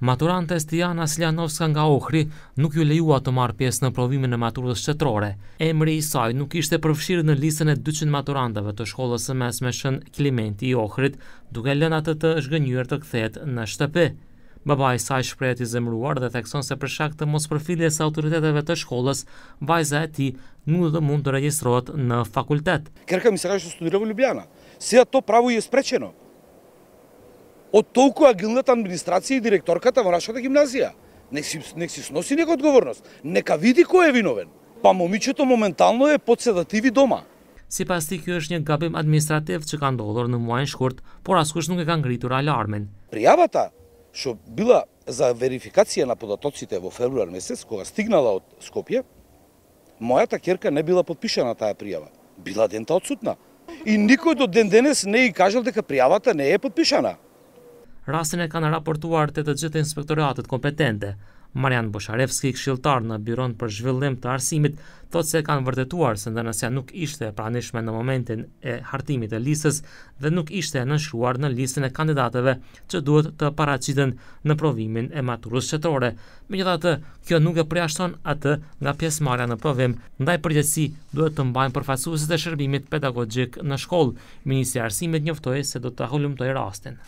Maturantes Tijana Siljanovska nga Ohri nuk ju lejua të marë pjesë në provimin e maturës qëtërore. Emri i saj nuk ishte përfshirë në lisën e 200 maturantëve të shkollës së shën Klimenti i Ohrit, duke lënë atë të zhgënjur të kthehet në shtëpi. Baba i saj shprehet i zemruar dhe thekson se për shkak të mos përfitjes së autoriteteve të shkollës, vajza e tij nuk dhe mund të regjistrohet në fakultet. Kërkojmë se ka studiuar në Ljubljana. Si ato pravo i është од толку агилната администрација и директорката во нашата гимназија. Нек си, нек си сноси нека одговорност. Нека види кој е виновен. Па момичето моментално е под седативи дома. Сепа стикјошњен габем административ чекан договор на Муајн Шкорт пораскошно ке кан алармен. Пријавата што била за верификација на податоците во февруар месец, кога стигнала од Скопје, мојата керка не била подпишана таа пријава. Била дента одсутна. И никој до ден денес не и кажал дека пријавата не е подпишана. rastin e kanë raportuar të të gjithë inspektoratet kompetente. Marian Bosharevski, këshiltar në Biron për zhvillim të arsimit, thot se kanë vërtetuar se ndërnësja nuk ishte pranishme në momentin e hartimit e listës dhe nuk ishte nënshruar në listën e kandidateve që duhet të paracitën në provimin e maturës qëtore. Me gjitha të, kjo nuk e preashton atë nga pjesë marja në provim, ndaj përgjësi duhet të mbajnë përfasuset e shërbimit pedagogjik në shkollë. Ministri arsimit njëftoj se do të ahullum të i rastin.